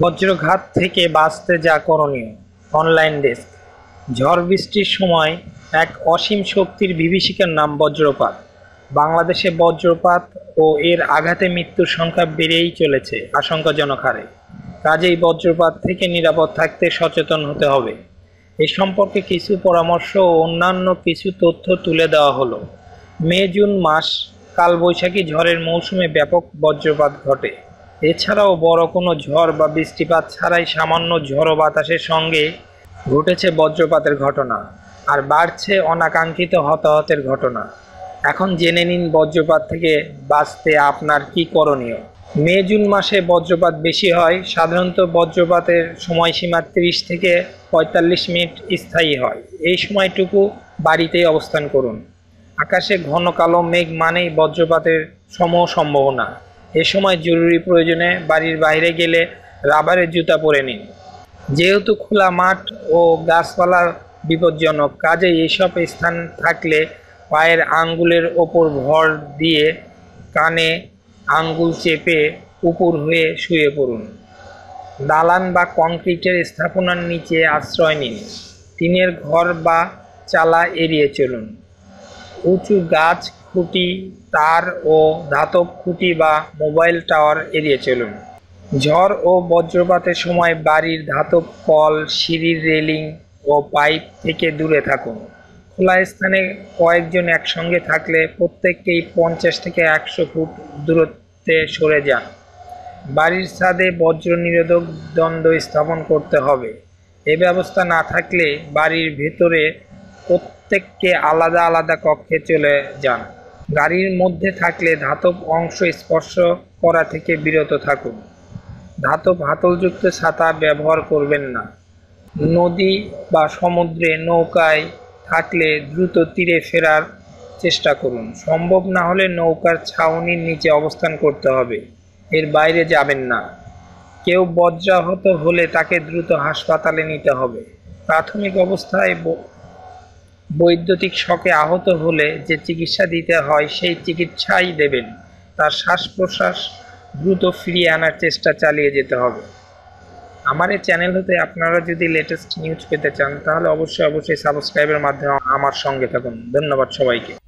বজ্রঘাত থেকে বাঁচতে যা করণীয় অনলাইন ডেস্ক ঝড় বৃষ্টির সময় এক অসীম শক্তির বিভীষিকার নাম বজ্রপাত বাংলাদেশে বজ্রপাত ও এর আঘাতে মৃত্যুর সংখ্যা বেড়েই চলেছে আশঙ্কাজনক হারে কাজেই বজ্রপাত থেকে নিরাপদ থাকতে সচেতন হতে হবে এ সম্পর্কে কিছু পরামর্শ ও অন্যান্য কিছু তথ্য তুলে দেওয়া হলো মে জুন মাস কালবৈশাখী ঝড়ের মৌসুমে ব্যাপক বজ্রপাত ঘটে এছাড়াও বড় কোনো ঝড় বা বৃষ্টিপাত ছাড়াই সামান্য ঝড়ো বাতাসের সঙ্গে ঘটেছে বজ্রপাতের ঘটনা আর বাড়ছে অনাকাঙ্ক্ষিত হতাহতের ঘটনা এখন জেনে নিন বজ্রপাত থেকে বাঁচতে আপনার কি করণীয় মে জুন মাসে বজ্রপাত বেশি হয় সাধারণত বজ্রপাতের সময়সীমা তিরিশ থেকে পঁয়তাল্লিশ মিনিট স্থায়ী হয় এই সময়টুকু বাড়িতেই অবস্থান করুন আকাশে ঘন কালো মেঘ মানেই বজ্রপাতের সম সম্ভাবনা এ সময় জরুরি প্রয়োজনে বাড়ির বাইরে গেলে রাবারের জুতা পরে নিন যেহেতু খোলা মাঠ ও গাছপালার বিপজ্জনক কাজে এসব স্থান থাকলে পায়ের আঙ্গুলের ওপর ভর দিয়ে কানে আঙ্গুল চেপে উপর হয়ে শুয়ে পড়ুন দালান বা কংক্রিটের স্থাপনার নিচে আশ্রয় নিন টিনের ঘর বা চালা এড়িয়ে চলুন উঁচু গাছ খুঁটি তার ও ধাতব খুঁটি বা মোবাইল টাওয়ার এড়িয়ে চলুন ঝড় ও বজ্রপাতের সময় বাড়ির ধাতব কল সিঁড়ির রেলিং ও পাইপ থেকে দূরে থাকুন খোলা স্থানে কয়েকজন একসঙ্গে থাকলে প্রত্যেককেই পঞ্চাশ থেকে একশো ফুট দূরত্বে সরে যান বাড়ির ছাদে বজ্র নিরোধক দ্বন্দ্ব স্থাপন করতে হবে এ ব্যবস্থা না থাকলে বাড়ির ভেতরে প্রত্যেককে আলাদা আলাদা কক্ষে চলে যান গাড়ির মধ্যে থাকলে ধাতব অংশ স্পর্শ করা থেকে বিরত থাকুন ধাতব হাতলযুক্ত ছাতা ব্যবহার করবেন না নদী বা সমুদ্রে নৌকায় থাকলে দ্রুত তীরে ফেরার চেষ্টা করুন সম্ভব না হলে নৌকার ছাউনির নিচে অবস্থান করতে হবে এর বাইরে যাবেন না কেউ বজ্রাহত হলে তাকে দ্রুত হাসপাতালে নিতে হবে প্রাথমিক অবস্থায় বৈদ্যুতিক শকে আহত হলে যে চিকিৎসা দিতে হয় সেই চিকিৎসাই দেবেন তার শ্বাস প্রশ্বাস দ্রুত ফিরিয়ে আনার চেষ্টা চালিয়ে যেতে হবে আমার এই চ্যানেল হতে আপনারা যদি লেটেস্ট নিউজ পেতে চান তাহলে অবশ্যই অবশ্যই সাবস্ক্রাইবের মাধ্যমে আমার সঙ্গে থাকুন ধন্যবাদ সবাইকে